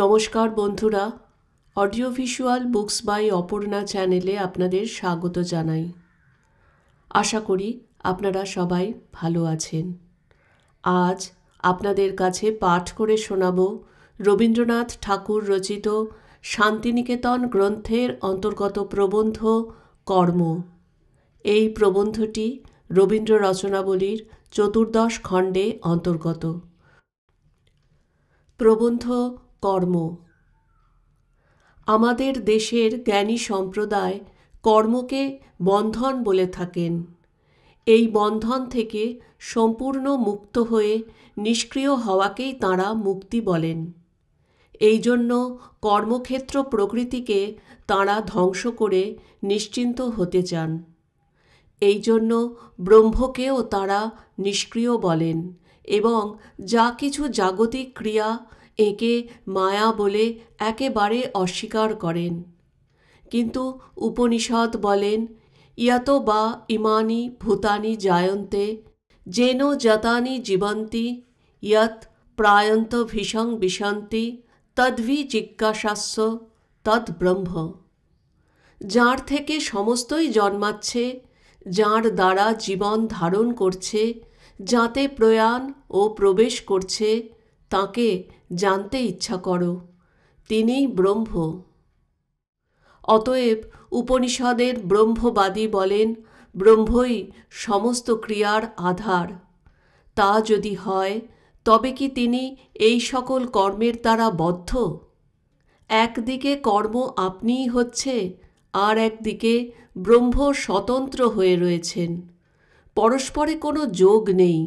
নমস্কার বন্ধুরা audio visual books by Aparna চ্যানেলে আপনাদের স্বাগত জানাই আশা করি আপনারা সবাই ভালো আছেন আজ আপনাদের কাছে পাঠ করে শোনাব রবীন্দ্রনাথ ঠাকুর রচিত শান্তিনিকেতন গ্রন্থের অন্তর্গত প্রবন্ধ কর্ম এই প্রবন্ধটি রবীন্দ্র রচনাবলীর চতুর্দশ খণ্ডে অন্তর্গত প্রবন্ধ কর্ম আমাদের দেশের জ্ঞানী সম্প্রদায় কর্মকে বন্ধন বলে থাকেন এই বন্ধন থেকে সম্পূর্ণ মুক্ত হয়ে নিষ্ক্রিয় হওয়াকেই তাঁরা মুক্তি বলেন এই জন্য কর্মক্ষেত্র প্রকৃতিকে তাঁরা ধ্বংস করে নিশ্চিন্ত হতে চান এই জন্য ব্রহ্মকেও তারা নিষ্ক্রিয় বলেন এবং যা কিছু জাগতিক ক্রিয়া একে মায়া বলে একেবারে অস্বীকার করেন কিন্তু উপনিষদ বলেন ইয়াত বা ইমানি ভূতানি জায়ন্তে যেন যতানি জীবন্তি ইয়ৎ প্রায়ন্ত ভীষং বিশান্তি তদ্ভি জিজ্ঞাসাস্য ব্রহ্ম যাঁর থেকে সমস্তই জন্মাচ্ছে যাঁর দ্বারা জীবন ধারণ করছে যাতে প্রয়াণ ও প্রবেশ করছে তাকে জানতে ইচ্ছা করো তিনিই ব্রহ্ম অতএব উপনিষদের ব্রহ্মবাদী বলেন ব্রহ্মই সমস্ত ক্রিয়ার আধার তা যদি হয় তবে কি তিনি এই সকল কর্মের দ্বারা বদ্ধ একদিকে কর্ম আপনিই হচ্ছে আর একদিকে ব্রহ্ম স্বতন্ত্র হয়ে রয়েছেন পরস্পরে কোনো যোগ নেই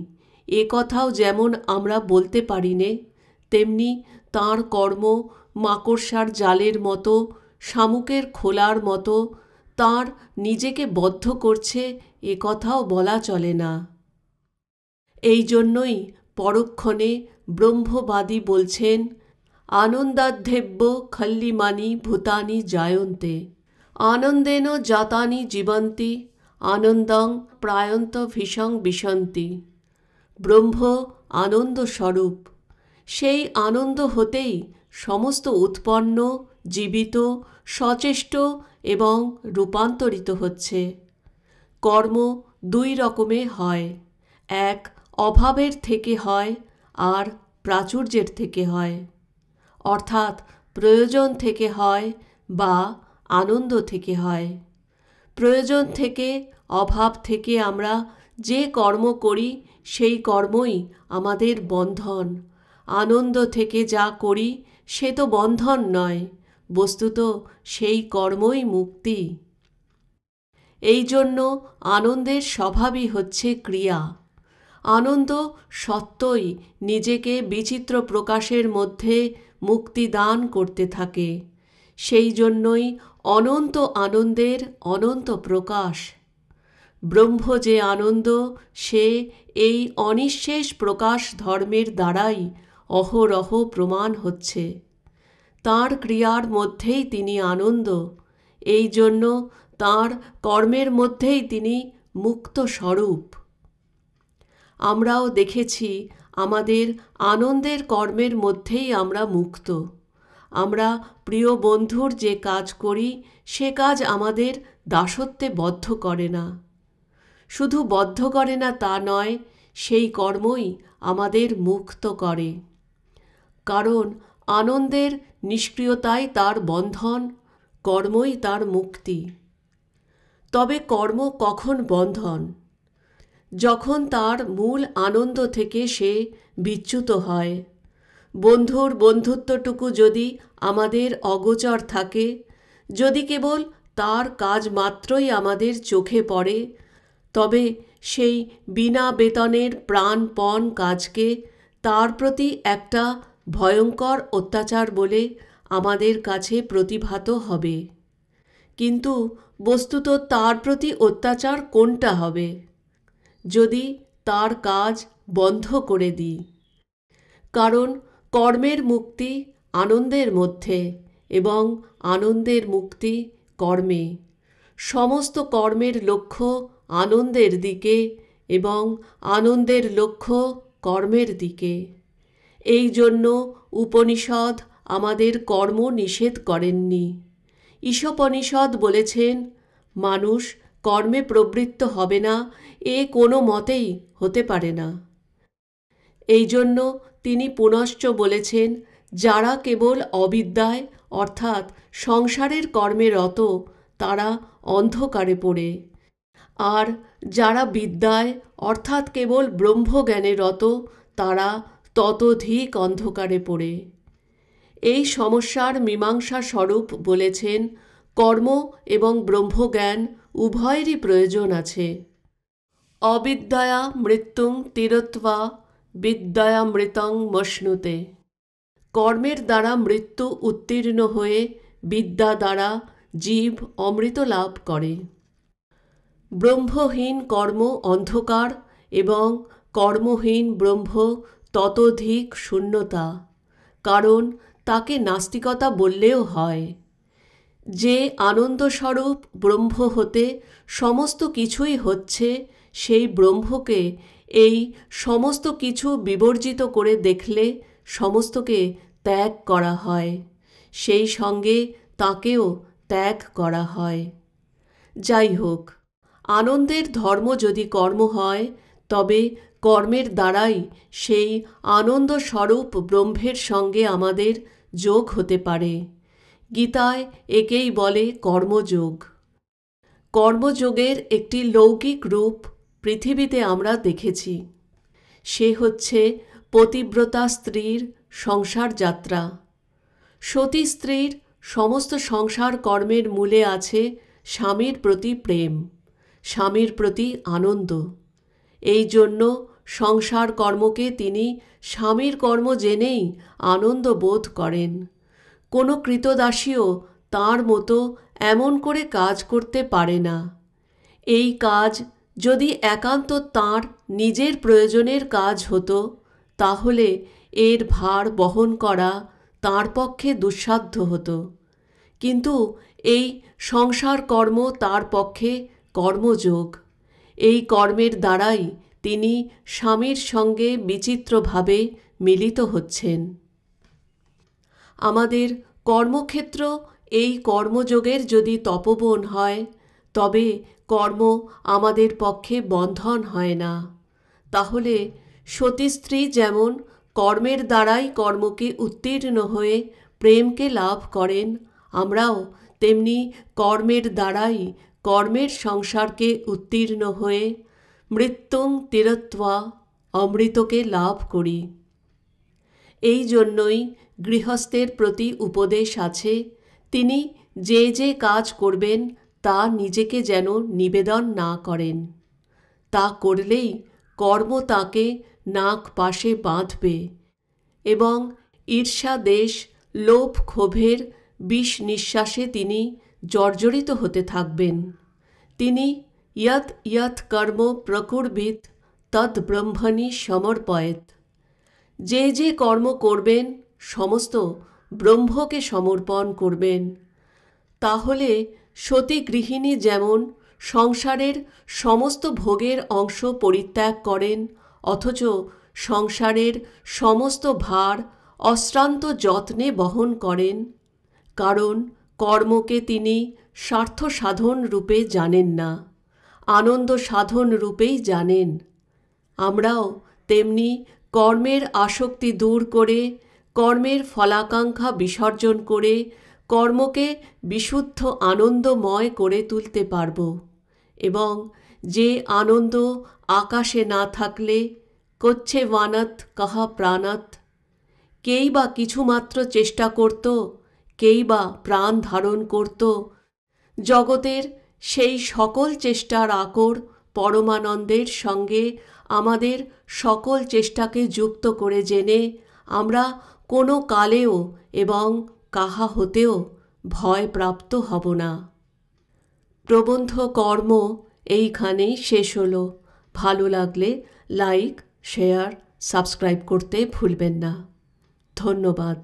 এ কথাও যেমন আমরা বলতে পারি নে তেমনি তাঁর কর্ম মাকড়সার জালের মতো শামুকের খোলার মতো তাঁর নিজেকে বদ্ধ করছে এ কথাও বলা চলে না এই জন্যই পরক্ষণে ব্রহ্মবাদী বলছেন আনন্দাধ্যব্য খল্লিমানি ভূতানি জায়ন্তে আনন্দেন জাতানি জীবন্তি আনন্দং প্রায়ন্ত ভীষং বিশন্তি ব্রহ্ম আনন্দস্বরূপ সেই আনন্দ হতেই সমস্ত উৎপন্ন জীবিত সচেষ্ট এবং রূপান্তরিত হচ্ছে কর্ম দুই রকমে হয় এক অভাবের থেকে হয় আর প্রাচুর্যের থেকে হয় অর্থাৎ প্রয়োজন থেকে হয় বা আনন্দ থেকে হয় প্রয়োজন থেকে অভাব থেকে আমরা যে কর্ম করি সেই কর্মই আমাদের বন্ধন আনন্দ থেকে যা করি সে তো বন্ধন নয় বস্তুত সেই কর্মই মুক্তি এই জন্য আনন্দের স্বভাবই হচ্ছে ক্রিয়া আনন্দ সত্যই নিজেকে বিচিত্র প্রকাশের মধ্যে মুক্তি দান করতে থাকে সেই জন্যই অনন্ত আনন্দের অনন্ত প্রকাশ ব্রহ্ম যে আনন্দ সে এই অনিঃশেষ প্রকাশ ধর্মের দ্বারাই অহরহ প্রমাণ হচ্ছে তার ক্রিয়ার মধ্যেই তিনি আনন্দ এই জন্য তাঁর কর্মের মধ্যেই তিনি মুক্ত স্বরূপ আমরাও দেখেছি আমাদের আনন্দের কর্মের মধ্যেই আমরা মুক্ত আমরা প্রিয় বন্ধুর যে কাজ করি সে কাজ আমাদের দাসত্বে বদ্ধ করে না শুধু বদ্ধ করে না তা নয় সেই কর্মই আমাদের মুক্ত করে কারণ আনন্দের নিষ্ক্রিয়তাই তার বন্ধন কর্মই তার মুক্তি তবে কর্ম কখন বন্ধন যখন তার মূল আনন্দ থেকে সে বিচ্যুত হয় বন্ধুর বন্ধুত্বটুকু যদি আমাদের অগোচর থাকে যদি কেবল তার কাজ মাত্রই আমাদের চোখে পড়ে তবে সেই বিনা বেতনের প্রাণপণ কাজকে তার প্রতি একটা ভয়ঙ্কর অত্যাচার বলে আমাদের কাছে প্রতিভাত হবে কিন্তু বস্তুত তার প্রতি অত্যাচার কোনটা হবে যদি তার কাজ বন্ধ করে দিই কারণ কর্মের মুক্তি আনন্দের মধ্যে এবং আনন্দের মুক্তি কর্মে সমস্ত কর্মের লক্ষ্য আনন্দের দিকে এবং আনন্দের লক্ষ্য কর্মের দিকে এই জন্য উপনিষদ আমাদের কর্ম নিষেধ করেননি ঈশপনিষদ বলেছেন মানুষ কর্মে প্রবৃত্ত হবে না এ কোনো মতেই হতে পারে না এই জন্য তিনি পুনশ্চ বলেছেন যারা কেবল অবিদ্যায় অর্থাৎ সংসারের কর্মে রত তারা অন্ধকারে পড়ে আর যারা বিদ্যায় অর্থাৎ কেবল ব্রহ্মজ্ঞানে রত তারা ততধিক অন্ধকারে পড়ে এই সমস্যার মীমাংসা স্বরূপ বলেছেন কর্ম এবং ব্রহ্মজ্ঞান উভয়েরই প্রয়োজন আছে অবিদ্যায়া মৃত্যুং তিরত্বা মৃতং মশ্নুতে কর্মের দ্বারা মৃত্যু উত্তীর্ণ হয়ে বিদ্যা দ্বারা জীব অমৃত লাভ করে ব্রহ্মহীন কর্ম অন্ধকার এবং কর্মহীন ব্রহ্ম ততোধিক শূন্যতা কারণ তাকে নাস্তিকতা বললেও হয় যে আনন্দস্বরূপ ব্রহ্ম হতে সমস্ত কিছুই হচ্ছে সেই ব্রহ্মকে এই সমস্ত কিছু বিবর্জিত করে দেখলে সমস্তকে ত্যাগ করা হয় সেই সঙ্গে তাকেও ত্যাগ করা হয় যাই হোক আনন্দের ধর্ম যদি কর্ম হয় তবে কর্মের দ্বারাই সেই আনন্দস্বরূপ ব্রহ্মের সঙ্গে আমাদের যোগ হতে পারে গীতায় একেই বলে কর্মযোগ কর্মযোগের একটি লৌকিক রূপ পৃথিবীতে আমরা দেখেছি সে হচ্ছে পতিব্রতা স্ত্রীর সংসার যাত্রা সতী স্ত্রীর সমস্ত সংসার কর্মের মূলে আছে স্বামীর প্রতি প্রেম স্বামীর প্রতি আনন্দ এই জন্য সংসার কর্মকে তিনি স্বামীর কর্ম জেনেই আনন্দ বোধ করেন কোনো কৃতদাসীও তার মতো এমন করে কাজ করতে পারে না এই কাজ যদি একান্ত তাঁর নিজের প্রয়োজনের কাজ হতো তাহলে এর ভার বহন করা তাঁর পক্ষে দুঃসাধ্য হতো কিন্তু এই সংসার কর্ম তার পক্ষে কর্মযোগ এই কর্মের দ্বারাই তিনি স্বামীর সঙ্গে বিচিত্রভাবে মিলিত হচ্ছেন আমাদের কর্মক্ষেত্র এই কর্মযোগের যদি তপবন হয় তবে কর্ম আমাদের পক্ষে বন্ধন হয় না তাহলে সতীস্ত্রী যেমন কর্মের দ্বারাই কর্মকে উত্তীর্ণ হয়ে প্রেমকে লাভ করেন আমরাও তেমনি কর্মের দ্বারাই কর্মের সংসারকে উত্তীর্ণ হয়ে মৃত্যুং তীরত্বা অমৃতকে লাভ করি এই জন্যই গৃহস্থের প্রতি উপদেশ আছে তিনি যে যে কাজ করবেন তা নিজেকে যেন নিবেদন না করেন তা করলেই কর্ম তাকে নাক পাশে বাঁধবে এবং ঈর্ষা দেশ লোভ ক্ষোভের বিষ নিঃশ্বাসে তিনি জর্জরিত হতে থাকবেন তিনি ইয়ত ইয়ত কর্ম প্রকুরবিত তৎ ব্রহ্মণি সমর্পয়েত যে যে কর্ম করবেন সমস্ত ব্রহ্মকে সমর্পণ করবেন তাহলে সতী গৃহিণী যেমন সংসারের সমস্ত ভোগের অংশ পরিত্যাগ করেন অথচ সংসারের সমস্ত ভার অশ্রান্ত যত্নে বহন করেন কারণ কর্মকে তিনি স্বার্থ সাধন রূপে জানেন না আনন্দ সাধন রূপেই জানেন আমরাও তেমনি কর্মের আসক্তি দূর করে কর্মের ফলাকাঙ্ক্ষা বিসর্জন করে কর্মকে বিশুদ্ধ আনন্দময় করে তুলতে পারব এবং যে আনন্দ আকাশে না থাকলে কচ্ছে ওয়ানাত কাহা প্রাণাত কেই বা কিছুমাত্র চেষ্টা করত কেই বা প্রাণ ধারণ করত জগতের সেই সকল চেষ্টার আকর পরমানন্দের সঙ্গে আমাদের সকল চেষ্টাকে যুক্ত করে জেনে আমরা কোনো কালেও এবং কাহা হতেও ভয় প্রাপ্ত হব না প্রবন্ধ কর্ম এইখানেই শেষ হলো ভালো লাগলে লাইক শেয়ার সাবস্ক্রাইব করতে ভুলবেন না ধন্যবাদ